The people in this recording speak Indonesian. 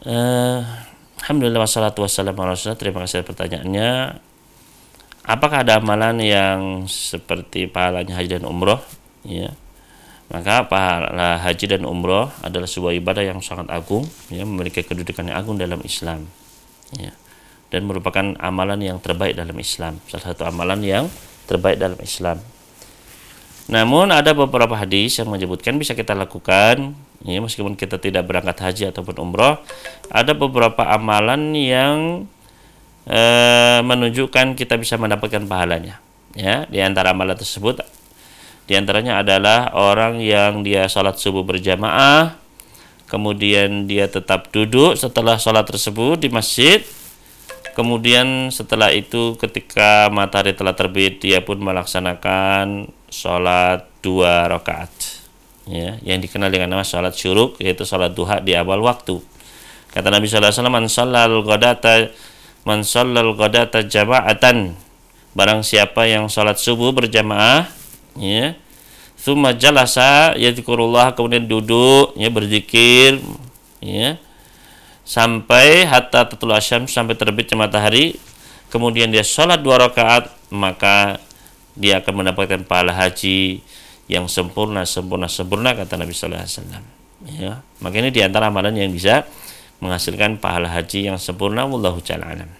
Eh, alhamdulillah wassalatu wassalamu ala Terima kasih atas pertanyaannya. Apakah ada amalan yang seperti pahalanya haji dan umroh? Ya. Maka pahala haji dan umroh adalah sebuah ibadah yang sangat agung, ya, memiliki kedudukan yang agung dalam Islam. Ya. Dan merupakan amalan yang terbaik dalam Islam, salah satu amalan yang terbaik dalam Islam. Namun ada beberapa hadis yang menyebutkan bisa kita lakukan ya meskipun kita tidak berangkat haji ataupun umroh ada beberapa amalan yang e, menunjukkan kita bisa mendapatkan pahalanya ya di antara amalan tersebut di antaranya adalah orang yang dia sholat subuh berjamaah kemudian dia tetap duduk setelah sholat tersebut di masjid kemudian setelah itu ketika matahari telah terbit dia pun melaksanakan sholat dua rakaat ya, yang dikenal dengan nama salat syuruk yaitu salat duha di awal waktu. Kata Nabi sallallahu alaihi wasallam, "Man shallal ghadata man shallal jama'atan." Barang siapa yang salat subuh berjamaah, ya, Suma jalasa yadhkurullah kemudian duduk ya berzikir ya sampai hatta tatul asyam sampai terbitnya matahari kemudian dia sholat dua rakaat maka dia akan mendapatkan pahala haji yang sempurna sempurna sempurna kata Nabi Sallallahu Alaihi Wasallam ya makanya diantara amalan yang bisa menghasilkan pahala haji yang sempurna Allahu taala alam